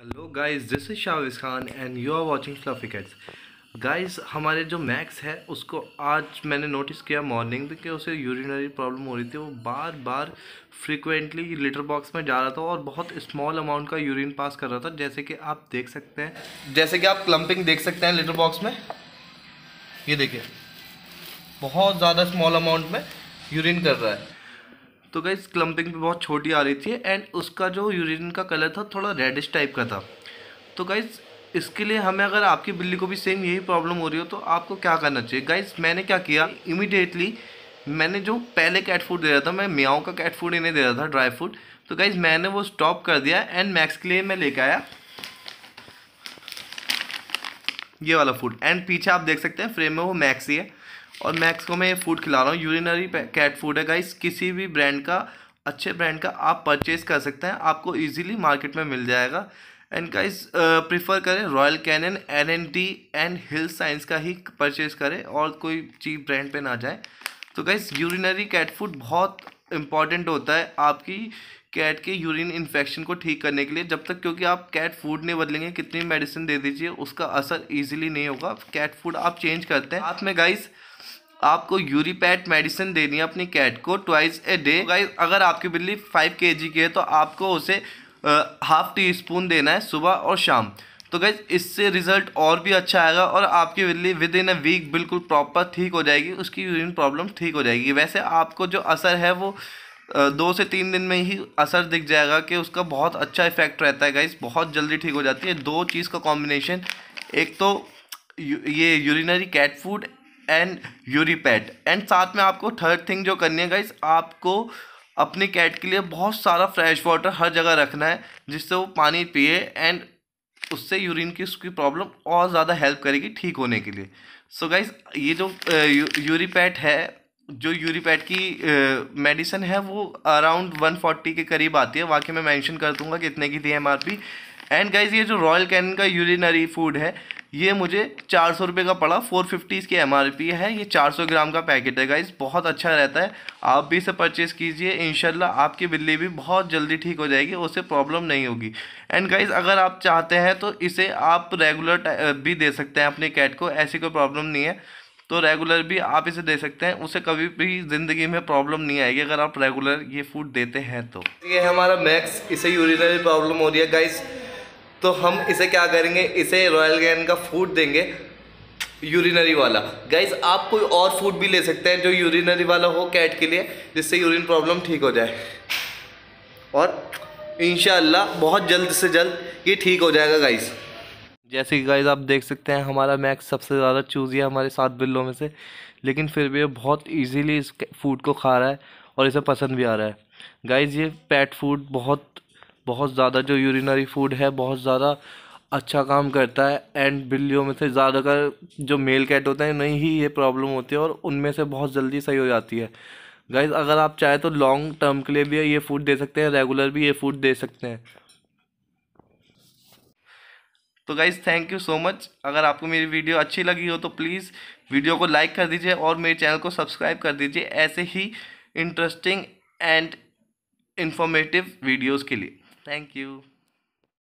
Hello guys this is Shahvez Khan and you are watching fluffy cats guys हमारे जो max है उसको आज मैंने नोटिस किया मॉर्निंग में कि उसे यूरिनरी प्रॉब्लम हो रही थी वो बार बार फ्रिक्वेंटली लिटर बॉक्स में जा रहा था और बहुत स्मॉल अमाउंट का यूरिन पास कर रहा था जैसे कि आप देख सकते हैं जैसे कि आप क्लम्पिंग देख सकते हैं लिटर बॉक्स में ये देखिए बहुत ज़्यादा स्मॉल अमाउंट में यूरिन कर रहा है तो गाइज क्लम्पिंग भी बहुत छोटी आ रही थी एंड उसका जो यूरिन का कलर था थोड़ा रेडिश टाइप का था तो गाइज़ इसके लिए हमें अगर आपकी बिल्ली को भी सेम यही प्रॉब्लम हो रही हो तो आपको क्या करना चाहिए गाइज मैंने क्या किया इमिडिएटली मैंने जो पहले कैट फूड दे रहा था मैं मियाओं का कैट फूड इन्हें दे रहा था ड्राई फूड तो गाइज मैंने वो स्टॉप कर दिया एंड मैक्स के लिए मैं लेके आया ये वाला फूड एंड पीछे आप देख सकते हैं फ्रेम में वो मैक्स ही है और मैक्स को मैं ये फूड खिला रहा हूँ यूरिनरी कैट फूड है गाइस किसी भी ब्रांड का अच्छे ब्रांड का आप परचेज़ कर सकते हैं आपको इजीली मार्केट में मिल जाएगा एंड गाइस प्रिफर करें Royal Canin N N T and Hill science का ही परचेज़ करें और कोई चीप ब्रांड पे ना जाए तो गाइस यूरिनरी कैट फूड बहुत इम्पॉर्टेंट होता है आपकी कैट के यूरिन इन्फेक्शन को ठीक करने के लिए जब तक क्योंकि आप कैट फूड नहीं बदलेंगे कितनी मेडिसिन दे दीजिए उसका असर इजीली नहीं होगा कैट फूड आप चेंज करते हैं आप में गाइस आपको यूरीपैट मेडिसिन देनी है अपनी कैट को ट्वाइस ए डे गाइज अगर आपकी बिल्ली फाइव के की है तो आपको उसे हाफ टी स्पून देना है सुबह और शाम तो गैज इससे रिजल्ट और भी अच्छा आएगा और आपकी बिल्ली विद इन अ वीक बिल्कुल प्रॉपर ठीक हो जाएगी उसकी यूरिन प्रॉब्लम ठीक हो जाएगी वैसे आपको जो असर है वो दो से तीन दिन में ही असर दिख जाएगा कि उसका बहुत अच्छा इफेक्ट रहता है गाइस बहुत जल्दी ठीक हो जाती है दो चीज़ का कॉम्बिनेशन एक तो ये यूरिनरी कैट फूड एंड यूरीपैड एंड साथ में आपको थर्ड थिंग जो करनी है गाइस आपको अपने कैट के लिए बहुत सारा फ्रेश वाटर हर जगह रखना है जिससे वो पानी पिए एंड उससे यूरिन की उसकी प्रॉब्लम और ज़्यादा हेल्प करेगी ठीक होने के लिए सो so गाइस ये जो यू, यूरीपैट है जो यूरीपैड की मेडिसन है वो अराउंड वन फोर्टी के करीब आती है वाकई मैं मेंशन कर दूंगा कितने की थी M R P and guys ये जो रॉयल कैन का यूरिनरी फूड है ये मुझे चार सौ रुपये का पड़ा फोर फिफ्टी इसकी एम आर पी है ये चार सौ ग्राम का पैकेट है गाइज बहुत अच्छा रहता है आप भी इसे परचेज़ कीजिए इन आपकी बिल्ली भी बहुत जल्दी ठीक हो जाएगी उससे प्रॉब्लम नहीं होगी एंड गाइज अगर आप चाहते हैं तो इसे आप रेगुलर भी दे सकते हैं अपने कैट को ऐसी कोई प्रॉब्लम नहीं है तो रेगुलर भी आप इसे दे सकते हैं उसे कभी भी ज़िंदगी में प्रॉब्लम नहीं आएगी अगर आप रेगुलर ये फूड देते हैं तो ये हमारा मैक्स इसे यूरिनरी प्रॉब्लम हो रही है गाइस तो हम इसे क्या करेंगे इसे रॉयल गैन का फूड देंगे यूरिनरी वाला गाइज आप कोई और फूड भी ले सकते हैं जो यूरिनरी वाला हो कैट के लिए जिससे यूरिन प्रॉब्लम ठीक हो जाए और इन बहुत जल्द से जल्द ये ठीक हो जाएगा गाइज़ जैसे कि गाइज आप देख सकते हैं हमारा मैक्स सबसे ज़्यादा चूज़ है हमारे सात बिल्लों में से लेकिन फिर भी ये बहुत इजीली इस फूड को खा रहा है और इसे पसंद भी आ रहा है गाइज ये पेट फूड बहुत बहुत ज़्यादा जो यूरिनरी फूड है बहुत ज़्यादा अच्छा काम करता है एंड बिल्लियों में से ज़्यादातर जो मेल कैट होते हैं नहीं ही ये प्रॉब्लम होती है और उनमें से बहुत जल्दी सही हो जाती है गाइज अगर आप चाहें तो लॉन्ग टर्म के लिए भी ये फूड दे सकते हैं रेगुलर भी ये फूड दे सकते हैं तो guys thank you so much अगर आपको मेरी वीडियो अच्छी लगी हो तो प्लीज़ वीडियो को लाइक कर दीजिए और मेरे चैनल को सब्सक्राइब कर दीजिए ऐसे ही इंटरेस्टिंग एंड इन्फॉर्मेटिव वीडियोज़ के लिए Thank you.